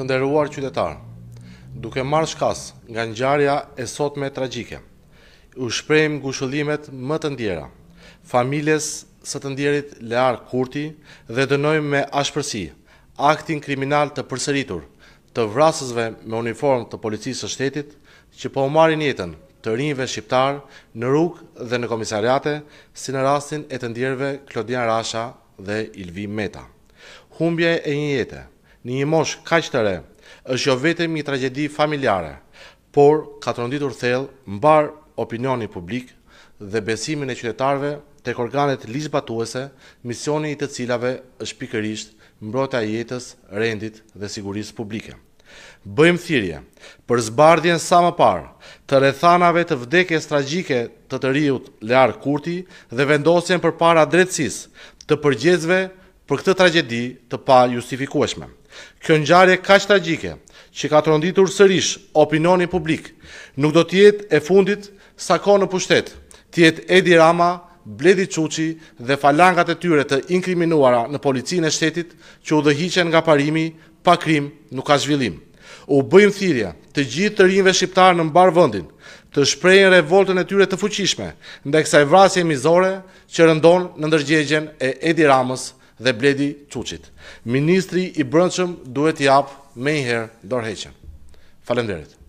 të nderuar qytetar, duke marrë shkas nga ngjarja e sotme tragjike, u shprehim ngushëllimet më të ndjera familjes së të ndjerit Lear Kurti dhe dënojmë me ashpërsi aktin kriminal të përsëritur të vrasësve me uniform të policisë së shtetit që po marrin jetën të rinjve shqiptar në rrugë dhe në komisariate si në rastin e të ndjerëve Klodian Rasha dhe Ilvi Meta. Humbje e një jetë Në një mosh kaq është jo vetëm një tragedi familjare, por ka tronditur thellë mbar opinioni publik dhe besimin e qytetarëve tek organet ligjbatuese, misioni i të cilave është pikërisht mbrota e jetës, rendit dhe sigurisë publike. Bëjmë thirrje për zbardhjen sa më parë të rrethanave të vdekjes tragjike të të riut Lear Kurti dhe vendosjen përpara drejtësisë të përgjegjësve për këtë tragjedi të pa justifikueshme. Kjo njarje ka qëta gjike, që ka të rënditur sërish opinioni publik, nuk do tjetë e fundit sa ko në pushtet, tjetë Edi Rama, Bledi Quqi dhe falangat e tyre të inkriminuara në policinë e shtetit që u dhehiqen nga parimi, pa krim nuk ka zhvillim. U bëjmë thirja të gjithë të rinjve shqiptarë në mbarë vëndin, të shprejnë revoltën e tyre të fuqishme, ndekësa e vrasje mizore që rëndon në ndërgjegjen e Edi Ramës dhe bledi quqit. Ministri i brëndshëm duhet i apë me njëherë dorheqen. Falemderit.